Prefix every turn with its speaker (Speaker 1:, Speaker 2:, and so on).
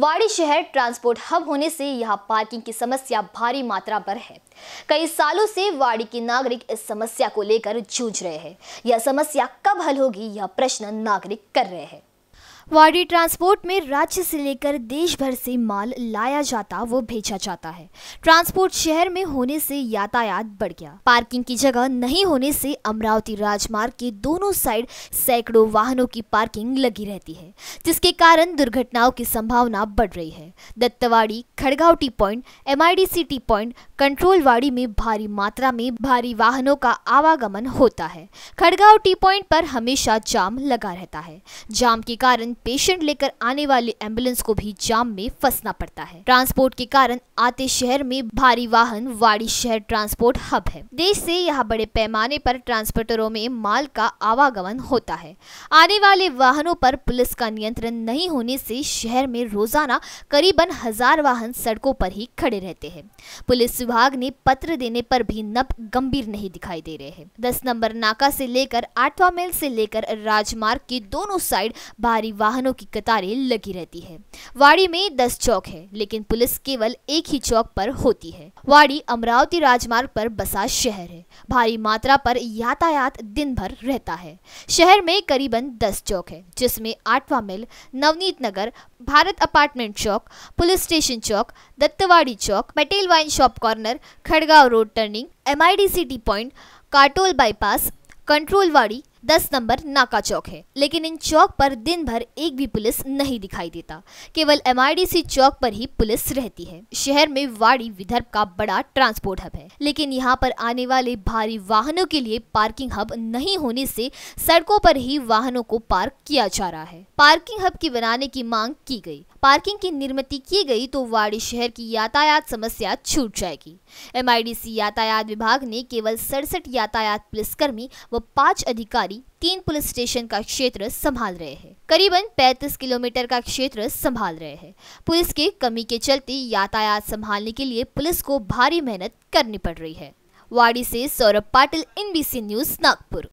Speaker 1: वाड़ी शहर transport hub होने से यहाँ पार्किंग की समस्या भारी मात्रा पर है कई सालों से वाड़ी के नागरिक इस समस्या को लेकर जूझ रहे हैं यह समस्या कब हल होगी यह प्रश्न नागरिक कर रहे हैं वाड़ी ट्रांसपोर्ट में राज्य से लेकर देश भर से माल लाया जाता वो भेजा जाता है ट्रांसपोर्ट शहर में होने से यातायात बढ़ गया पार्किंग की जगह नहीं होने से अमरावती राजमार्ग के दोनों साइड सैकड़ों वाहनों की पार्किंग लगी रहती है जिसके कारण दुर्घटनाओं की संभावना बढ़ रही है Dattawadi Khadgaon T point M T point control Wadi में भारी मात्रा में भारी वाहनों का आवागमन होता है खड़गांव टी पॉइंट पर हमेशा जाम लगा रहता है जाम के कारण पेशेंट लेकर आने वाले एम्बुलेंस को भी जाम में फंसना पड़ता है ट्रांसपोर्ट के कारण आते शहर में भारी वाहन वाड़ी शहर ट्रांसपोर्ट हब है देश से यहाँ बड़े पैमाने पर ट्रांसपोर्टरों में माल का आवागमन होता है आने वाले वाहनों पर पुलिस का नियंत्रण नहीं होने से शहर में रोजाना करीबन हजार वाहन सड़कों पर ही खड़े रहते हैं पुलिस विभाग ने पत्र देने पर भी नप गंभीर नहीं दिखाई दे रहे हैं दस नंबर नाका से लेकर आठवा मेल से लेकर राजमार्ग के दोनों साइड भारी वाहनों की कतारें लगी रहती है वाड़ी में दस चौक है लेकिन पुलिस केवल एक ही चौक पर होती है वाड़ी अमरावती राजमार्ग पर बसा शहर है भारी मात्रा पर यातायात दिन भर रहता है शहर में करीबन दस चौक है जिसमे आठवा मेल नवनीत नगर भारत अपार्टमेंट चौक पुलिस स्टेशन चौक दत्तवाड़ी चौक Patel wine shop corner corner Khadgaon road turning M I D C T point Katol bypass Controlwadi दस नंबर नाका चौक है लेकिन इन चौक पर दिन भर एक भी पुलिस नहीं दिखाई देता केवल एम चौक पर ही पुलिस रहती है शहर में वाड़ी विदर्भ का बड़ा ट्रांसपोर्ट हब है लेकिन यहाँ पर आने वाले भारी वाहनों के लिए पार्किंग हब नहीं होने से सड़कों पर ही वाहनों को पार्क किया जा रहा है पार्किंग हब की बनाने की मांग की गई पार्किंग की निर्मित की गई तो वाड़ी शहर की यातायात समस्या छूट जाएगी एमआईडीसी यातायात विभाग ने केवल सड़सठ यातायात पुलिसकर्मी व पांच अधिकारी करीब तीन पुलिस स्टेशन का क्षेत्र संभाल रहे हैं करीबन 35 किलोमीटर का क्षेत्र संभाल रहे हैं पुलिस की कमी के चलते यातायात संभालने के लिए पुलिस को भारी मेहनत करनी पड़ रही है वाड़ी से सौरभ पाटिल एनबीसी न्यूज नागपुर